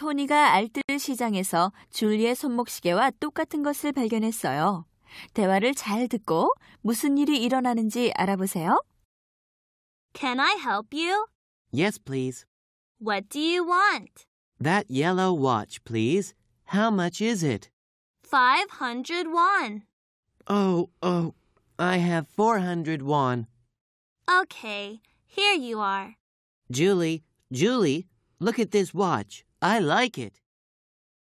토니가 알뜰 시장에서 줄리의 손목시계와 똑같은 것을 발견했어요. 대화를 잘 듣고 무슨 일이 일어나는지 알아보세요. Can I help you? Yes, please. What do you want? That yellow watch, please. How much is it? 500 won. Oh, oh, I have 400 won. Okay, here you are. Julie, Julie, Look at this watch. I like it.